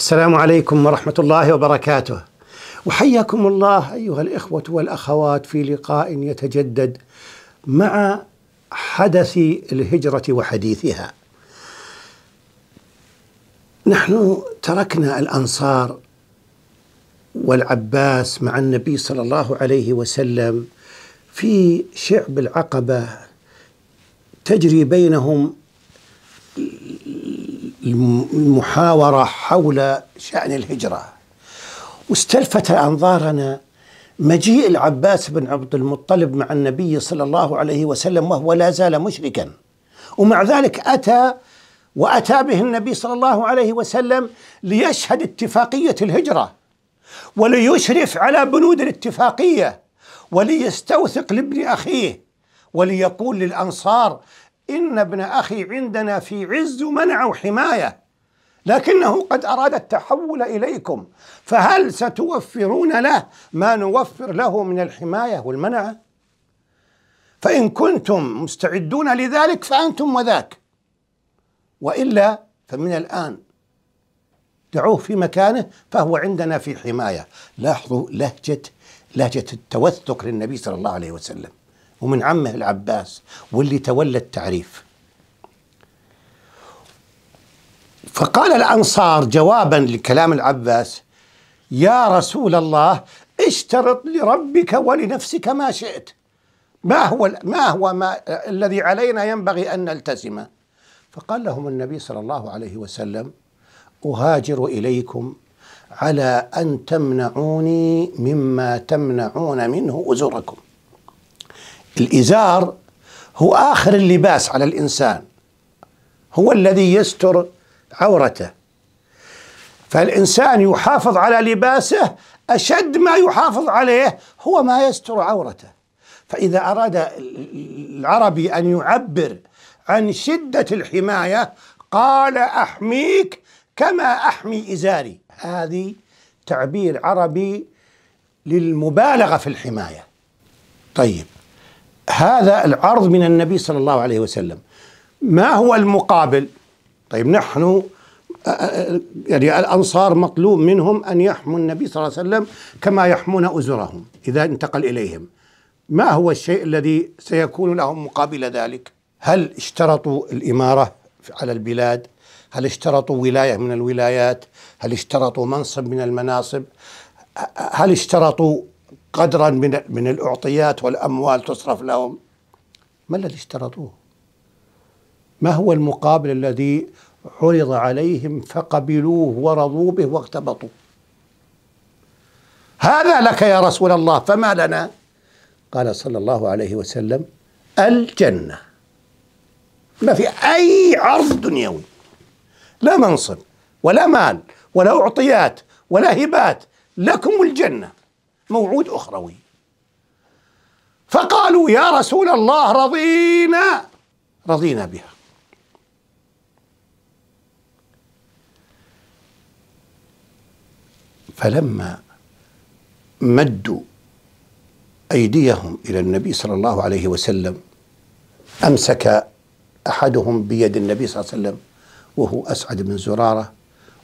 السلام عليكم ورحمة الله وبركاته وحياكم الله أيها الإخوة والأخوات في لقاء يتجدد مع حدث الهجرة وحديثها نحن تركنا الأنصار والعباس مع النبي صلى الله عليه وسلم في شعب العقبة تجري بينهم المحاورة حول شأن الهجرة واستلفت أنظارنا مجيء العباس بن عبد المطلب مع النبي صلى الله عليه وسلم وهو لا زال مشركا ومع ذلك أتى وأتى به النبي صلى الله عليه وسلم ليشهد اتفاقية الهجرة وليشرف على بنود الاتفاقية وليستوثق لابن أخيه وليقول للأنصار إن ابن أخي عندنا في عز منع وحماية لكنه قد أراد التحول إليكم فهل ستوفرون له ما نوفر له من الحماية والمنعة فإن كنتم مستعدون لذلك فأنتم وذاك وإلا فمن الآن دعوه في مكانه فهو عندنا في حماية لاحظوا لهجة لهجة التوثق للنبي صلى الله عليه وسلم ومن عمه العباس واللي تولى التعريف فقال الأنصار جوابا لكلام العباس يا رسول الله اشترط لربك ولنفسك ما شئت ما هو ما هو ما الذي علينا ينبغي ان نلتزمه فقال لهم النبي صلى الله عليه وسلم اهاجر اليكم على ان تمنعوني مما تمنعون منه ازركم الإزار هو آخر اللباس على الإنسان هو الذي يستر عورته فالإنسان يحافظ على لباسه أشد ما يحافظ عليه هو ما يستر عورته فإذا أراد العربي أن يعبر عن شدة الحماية قال أحميك كما أحمي إزاري هذه تعبير عربي للمبالغة في الحماية طيب هذا العرض من النبي صلى الله عليه وسلم ما هو المقابل طيب نحن يعني الأنصار مطلوب منهم أن يحموا النبي صلى الله عليه وسلم كما يحمون أزرهم إذا انتقل إليهم ما هو الشيء الذي سيكون لهم مقابل ذلك هل اشترطوا الإمارة على البلاد هل اشترطوا ولاية من الولايات هل اشترطوا منصب من المناصب هل اشترطوا قدرا من من الاعطيات والاموال تصرف لهم ما الذي اشترطوه؟ ما هو المقابل الذي عرض عليهم فقبلوه ورضوا به واغتبطوا هذا لك يا رسول الله فما لنا قال صلى الله عليه وسلم الجنه ما في اي عرض دنيوي لا منصب ولا مال ولا اعطيات ولا هبات لكم الجنه موعود أخروي فقالوا يا رسول الله رضينا رضينا بها فلما مدوا أيديهم إلى النبي صلى الله عليه وسلم أمسك أحدهم بيد النبي صلى الله عليه وسلم وهو أسعد بن زرارة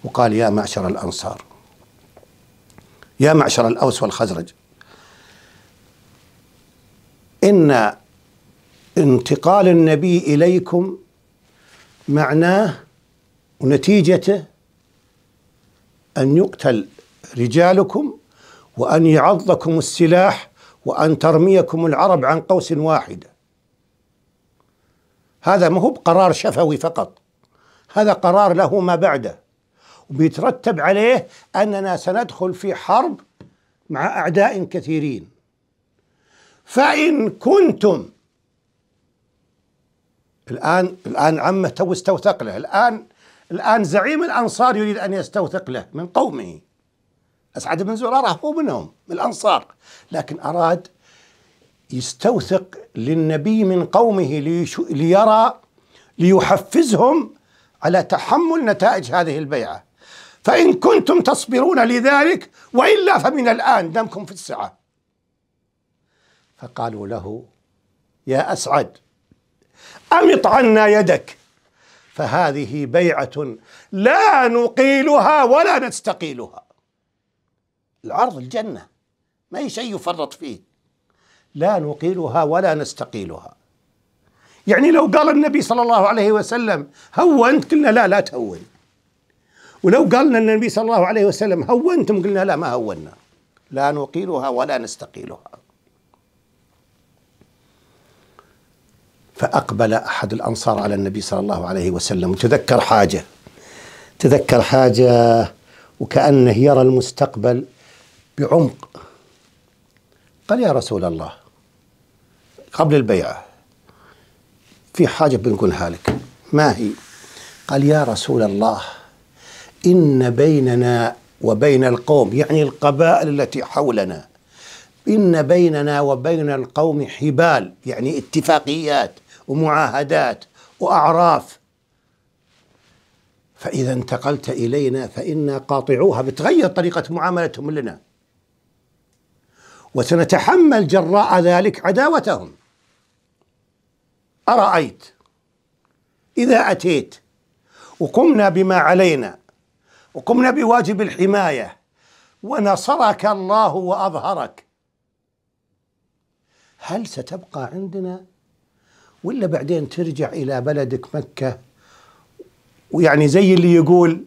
وقال يا معشر الأنصار يا معشر الأوس والخزرج إن انتقال النبي إليكم معناه ونتيجته أن يقتل رجالكم وأن يعضكم السلاح وأن ترميكم العرب عن قوس واحدة هذا ما هو بقرار شفوي فقط هذا قرار له ما بعده وبيترتب عليه أننا سندخل في حرب مع أعداء كثيرين فإن كنتم الآن الآن عمه تو استوثق له الآن الآن زعيم الأنصار يريد أن يستوثق له من قومه أسعد بن زرارة هو منهم من الأنصار لكن أراد يستوثق للنبي من قومه ليرى ليحفزهم على تحمل نتائج هذه البيعة فإن كنتم تصبرون لذلك وإلا فمن الآن دمكم في السعة فقالوا له يا أسعد أمط عنا يدك فهذه بيعة لا نقيلها ولا نستقيلها العرض الجنة ما هي شيء يفرط فيه لا نقيلها ولا نستقيلها يعني لو قال النبي صلى الله عليه وسلم هونت قلنا لا لا تهون ولو قالنا النبي صلى الله عليه وسلم هونتم قلنا لا ما هونا لا نقيلها ولا نستقيلها فأقبل أحد الأنصار على النبي صلى الله عليه وسلم وتذكر حاجة تذكر حاجة وكأنه يرى المستقبل بعمق قال يا رسول الله قبل البيعة في حاجة بنقولها لك ما هي قال يا رسول الله إن بيننا وبين القوم يعني القبائل التي حولنا إن بيننا وبين القوم حبال يعني اتفاقيات ومعاهدات وأعراف فإذا انتقلت إلينا فإنا قاطعوها بتغير طريقة معاملتهم لنا وسنتحمل جراء ذلك عداوتهم أرأيت إذا أتيت وقمنا بما علينا وقمنا بواجب الحماية ونصرك الله وأظهرك هل ستبقى عندنا ولا بعدين ترجع إلى بلدك مكة ويعني زي اللي يقول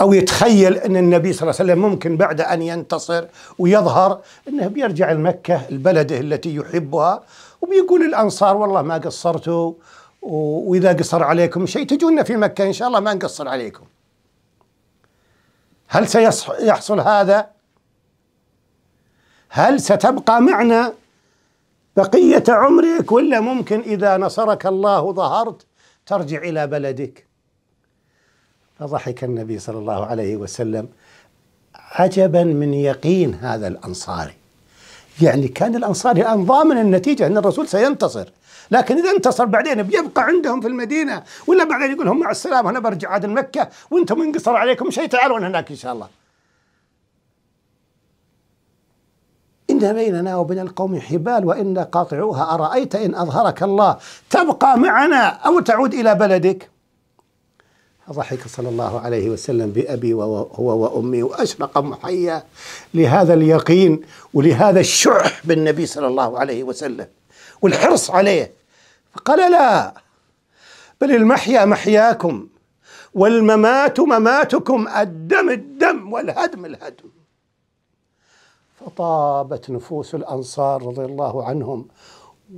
أو يتخيل أن النبي صلى الله عليه وسلم ممكن بعد أن ينتصر ويظهر أنه بيرجع لمكة البلده التي يحبها وبيقول الأنصار والله ما قصرتوا وإذا قصر عليكم شيء تجونا في مكة إن شاء الله ما نقصر عليكم هل سيحصل هذا؟ هل ستبقى معنا بقية عمرك ولا ممكن إذا نصرك الله ظهرت ترجع إلى بلدك؟ فضحك النبي صلى الله عليه وسلم عجبا من يقين هذا الأنصاري يعني كان الأنصار الآن ضامن النتيجة أن الرسول سينتصر لكن إذا انتصر بعدين بيبقى عندهم في المدينة ولا بعدين يقول لهم مع السلامة أنا برجع عاد المكه وأنتم انقصر عليكم شيء تعالون هناك إن شاء الله إن بيننا وبين القوم حبال وإن قاطعوها أرأيت إن أظهرك الله تبقى معنا أو تعود إلى بلدك ضحك صلى الله عليه وسلم بأبي وهو وأمي وأشرق محيا لهذا اليقين ولهذا الشح بالنبي صلى الله عليه وسلم والحرص عليه فقال لا بل المحيا محياكم والممات مماتكم الدم الدم والهدم الهدم فطابت نفوس الأنصار رضي الله عنهم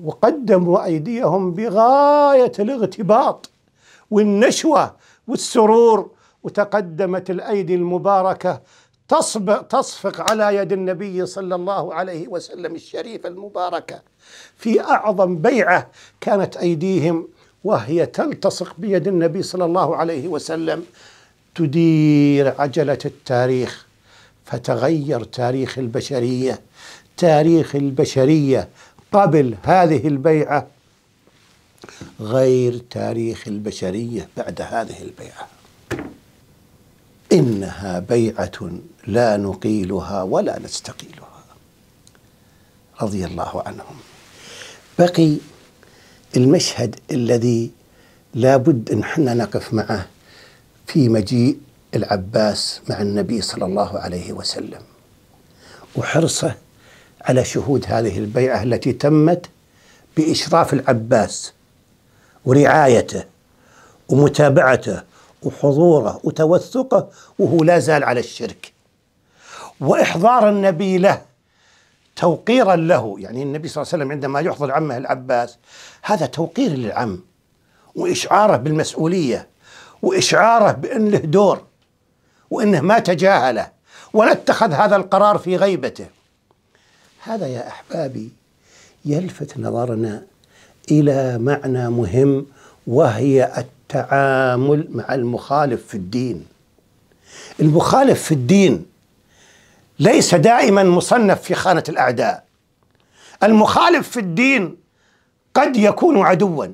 وقدموا أيديهم بغاية الاغتباط والنشوة والسرور وتقدمت الأيدي المباركة تصبغ تصفق على يد النبي صلى الله عليه وسلم الشريفة المباركة في أعظم بيعة كانت أيديهم وهي تلتصق بيد النبي صلى الله عليه وسلم تدير عجلة التاريخ فتغير تاريخ البشرية تاريخ البشرية قبل هذه البيعة غير تاريخ البشرية بعد هذه البيعة إنها بيعة لا نقيلها ولا نستقيلها رضي الله عنهم بقي المشهد الذي لا بد أن حنا نقف معه في مجيء العباس مع النبي صلى الله عليه وسلم وحرصه على شهود هذه البيعة التي تمت بإشراف العباس ورعايته ومتابعته وحضوره وتوثقه وهو لا زال على الشرك وإحضار النبي له توقيرا له يعني النبي صلى الله عليه وسلم عندما يحضر عمه العباس هذا توقير للعم وإشعاره بالمسؤولية وإشعاره بأن له دور وأنه ما تجاهله ولا اتخذ هذا القرار في غيبته هذا يا أحبابي يلفت نظرنا الى معنى مهم وهي التعامل مع المخالف في الدين المخالف في الدين ليس دائما مصنف في خانه الاعداء المخالف في الدين قد يكون عدوا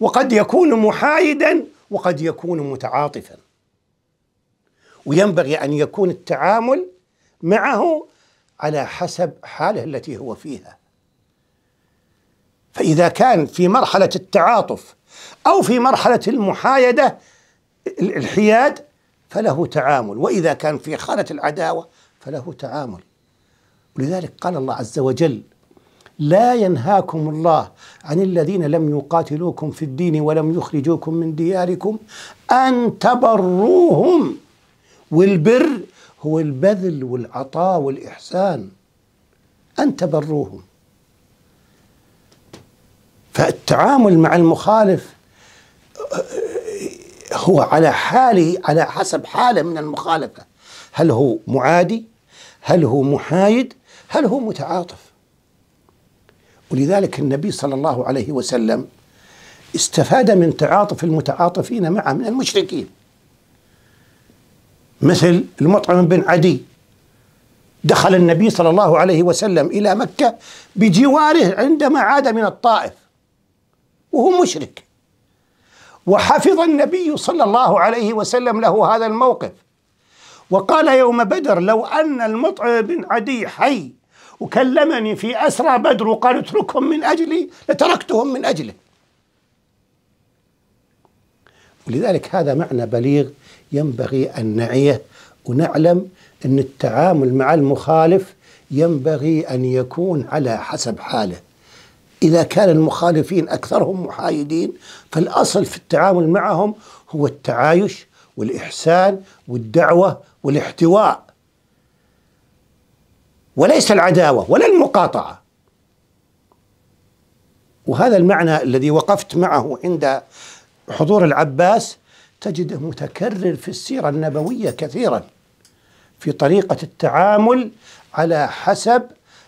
وقد يكون محايدا وقد يكون متعاطفا وينبغي ان يكون التعامل معه على حسب حاله التي هو فيها فإذا كان في مرحلة التعاطف أو في مرحلة المحايدة الحياد فله تعامل وإذا كان في حالة العداوة فله تعامل ولذلك قال الله عز وجل لا ينهاكم الله عن الذين لم يقاتلوكم في الدين ولم يخرجوكم من دياركم أن تبروهم والبر هو البذل والعطاء والإحسان أن تبروهم فالتعامل مع المخالف هو على حاله على حسب حاله من المخالفه هل هو معادي هل هو محايد هل هو متعاطف ولذلك النبي صلى الله عليه وسلم استفاد من تعاطف المتعاطفين معه من المشركين مثل المطعم بن عدي دخل النبي صلى الله عليه وسلم الى مكه بجواره عندما عاد من الطائف وهو مشرك وحفظ النبي صلى الله عليه وسلم له هذا الموقف وقال يوم بدر لو أن المطعم بن عدي حي وكلمني في أسرى بدر وقال اتركهم من أجلي لتركتهم من أجله ولذلك هذا معنى بليغ ينبغي أن نعيه ونعلم أن التعامل مع المخالف ينبغي أن يكون على حسب حاله إذا كان المخالفين أكثرهم محايدين فالأصل في التعامل معهم هو التعايش والإحسان والدعوة والاحتواء وليس العداوة ولا المقاطعة وهذا المعنى الذي وقفت معه عند حضور العباس تجده متكرر في السيرة النبوية كثيرا في طريقة التعامل على حسب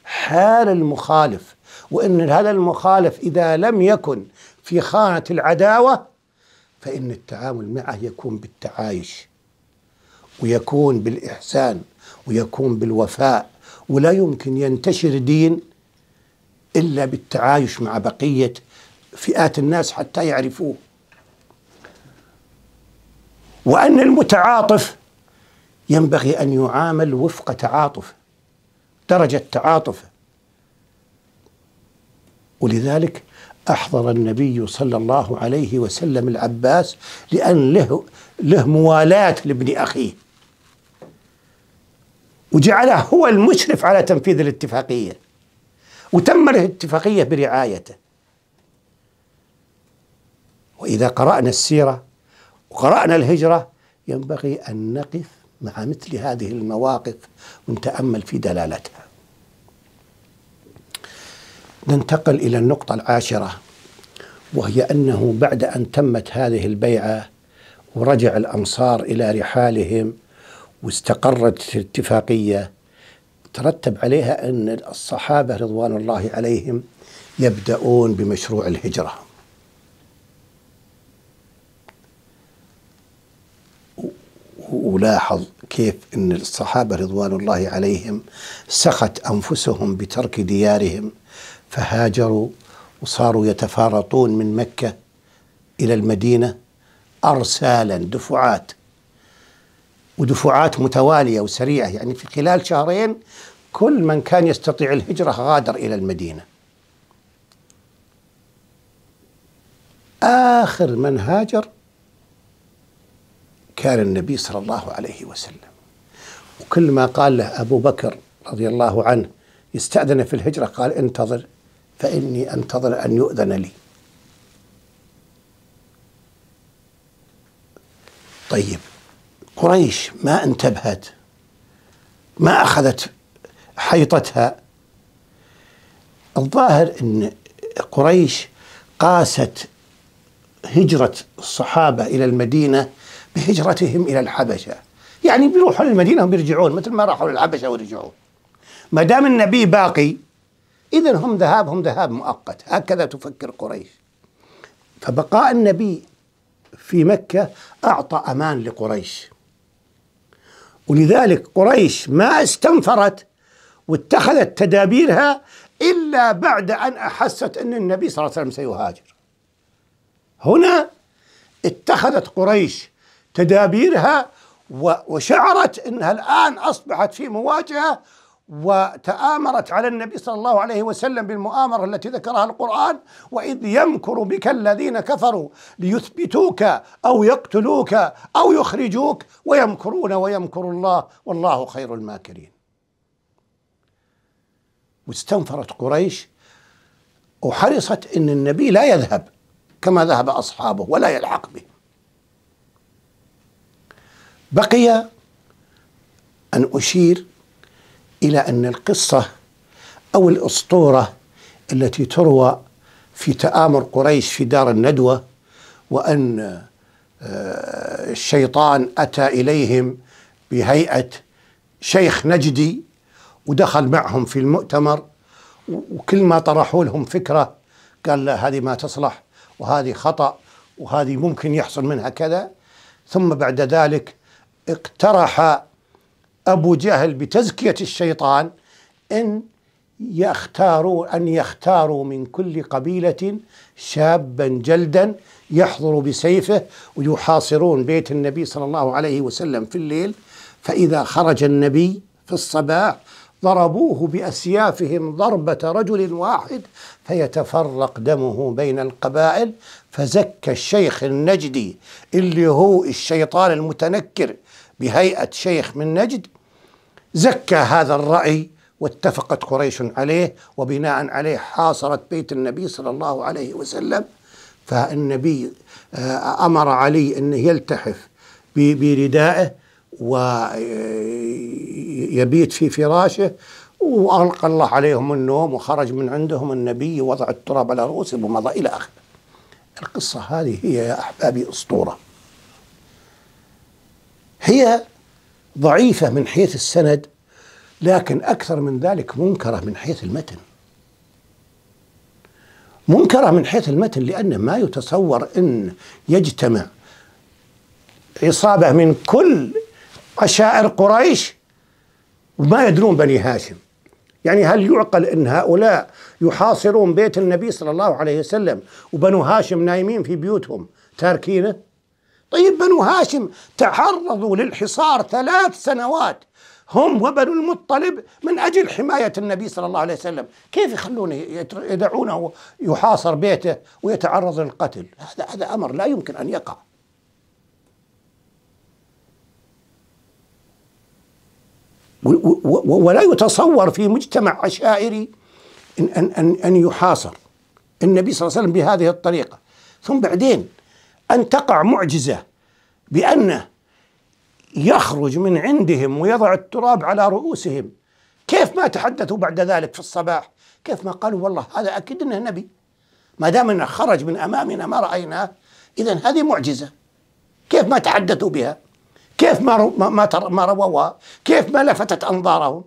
حال المخالف وأن هذا المخالف إذا لم يكن في خانة العداوة فإن التعامل معه يكون بالتعايش ويكون بالإحسان ويكون بالوفاء ولا يمكن ينتشر دين إلا بالتعايش مع بقية فئات الناس حتى يعرفوه وأن المتعاطف ينبغي أن يعامل وفق تعاطفه درجة تعاطفه ولذلك أحضر النبي صلى الله عليه وسلم العباس لأن له له موالاة لابن أخيه وجعله هو المشرف على تنفيذ الاتفاقية وتم الاتفاقية برعايته وإذا قرأنا السيرة وقرأنا الهجرة ينبغي أن نقف مع مثل هذه المواقف ونتأمل في دلالتها ننتقل إلى النقطة العاشرة وهي أنه بعد أن تمت هذه البيعة ورجع الأنصار إلى رحالهم واستقرت الاتفاقية ترتب عليها أن الصحابة رضوان الله عليهم يبدأون بمشروع الهجرة ولاحظ كيف أن الصحابة رضوان الله عليهم سخت أنفسهم بترك ديارهم فهاجروا وصاروا يتفارطون من مكة إلى المدينة أرسالا دفعات ودفعات متوالية وسريعة يعني في خلال شهرين كل من كان يستطيع الهجرة غادر إلى المدينة آخر من هاجر كان النبي صلى الله عليه وسلم وكل ما قال له أبو بكر رضي الله عنه يستأذن في الهجرة قال انتظر فإني أنتظر أن يؤذن لي طيب قريش ما انتبهت ما أخذت حيطتها الظاهر أن قريش قاست هجرة الصحابة إلى المدينة بهجرتهم إلى الحبشة يعني بيروحوا للمدينة وبيرجعون مثل ما راحوا للحبشة ورجعوا ما دام النبي باقي إذا هم ذهاب هم ذهاب مؤقت هكذا تفكر قريش فبقاء النبي في مكة أعطى أمان لقريش ولذلك قريش ما استنفرت واتخذت تدابيرها إلا بعد أن أحست أن النبي صلى الله عليه وسلم سيهاجر هنا اتخذت قريش تدابيرها وشعرت أنها الآن أصبحت في مواجهة وتآمرت على النبي صلى الله عليه وسلم بالمؤامرة التي ذكرها القرآن وإذ يمكر بك الذين كفروا ليثبتوك أو يقتلوك أو يخرجوك ويمكرون ويمكر الله والله خير الماكرين واستنفرت قريش وحرصت أن النبي لا يذهب كما ذهب أصحابه ولا يلحق به بقي أن أشير الى ان القصه او الاسطوره التي تروى في تآمر قريش في دار الندوه وان آه، الشيطان اتى اليهم بهيئه شيخ نجدي ودخل معهم في المؤتمر وكل ما طرحوا لهم فكره قال لا هذه ما تصلح وهذه خطأ وهذه ممكن يحصل منها كذا ثم بعد ذلك اقترح أبو جهل بتزكية الشيطان إن يختاروا أن يختاروا من كل قبيلة شابا جلدا يحضر بسيفه ويحاصرون بيت النبي صلى الله عليه وسلم في الليل فإذا خرج النبي في الصباح ضربوه بأسيافهم ضربة رجل واحد فيتفرق دمه بين القبائل فزكى الشيخ النجدي اللي هو الشيطان المتنكر بهيئة شيخ من نجد زكى هذا الرأي واتفقت قريش عليه وبناء عليه حاصرت بيت النبي صلى الله عليه وسلم فالنبي آه، أمر علي أنه يلتحف بردائه ويبيت في فراشه وألقى الله عليهم النوم وخرج من عندهم النبي وضع التراب على رؤوسهم ومضى إلى آخره القصة هذه هي يا أحبابي أسطورة هي ضعيفة من حيث السند لكن أكثر من ذلك منكرة من حيث المتن منكرة من حيث المتن لأن ما يتصور أن يجتمع عصابة من كل عشائر قريش وما يدرون بني هاشم يعني هل يعقل أن هؤلاء يحاصرون بيت النبي صلى الله عليه وسلم وبنو هاشم نايمين في بيوتهم تاركينه طيب بنو هاشم تعرضوا للحصار ثلاث سنوات هم وبنو المطلب من أجل حماية النبي صلى الله عليه وسلم كيف يخلونه يدعونه يحاصر بيته ويتعرض للقتل هذا, هذا أمر لا يمكن أن يقع ولا يتصور في مجتمع عشائري أن, أن, أن يحاصر النبي صلى الله عليه وسلم بهذه الطريقة ثم بعدين أن تقع معجزة بأنه يخرج من عندهم ويضع التراب على رؤوسهم كيف ما تحدثوا بعد ذلك في الصباح كيف ما قالوا والله هذا أكيد أنه نبي ما دام أنه خرج من أمامنا ما رأيناه إذا هذه معجزة كيف ما تحدثوا بها كيف ما رو ما ما رووها كيف ما لفتت أنظارهم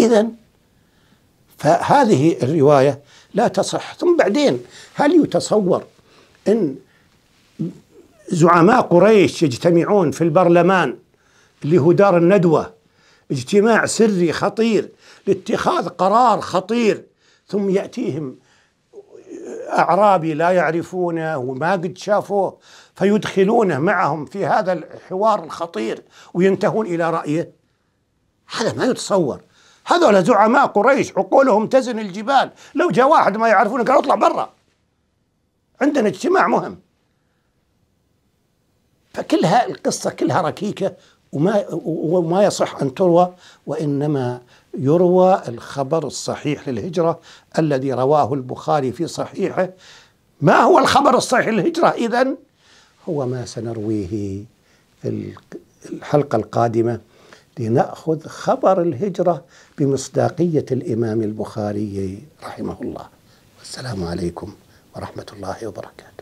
إذا فهذه الرواية لا تصح ثم بعدين هل يتصور أن زعماء قريش يجتمعون في البرلمان اللي هو دار الندوة اجتماع سري خطير لاتخاذ قرار خطير ثم يأتيهم أعرابي لا يعرفونه وما قد شافوه فيدخلونه معهم في هذا الحوار الخطير وينتهون إلى رأيه هذا ما يتصور هذول زعماء قريش عقولهم تزن الجبال لو جاء واحد ما يعرفونه قال اطلع برا عندنا اجتماع مهم فكلها القصة كلها ركيكة وما وما يصح أن تروى وإنما يروى الخبر الصحيح للهجرة الذي رواه البخاري في صحيحه ما هو الخبر الصحيح للهجرة إذا هو ما سنرويه في الحلقة القادمة لنأخذ خبر الهجرة بمصداقية الإمام البخاري رحمه الله والسلام عليكم ورحمة الله وبركاته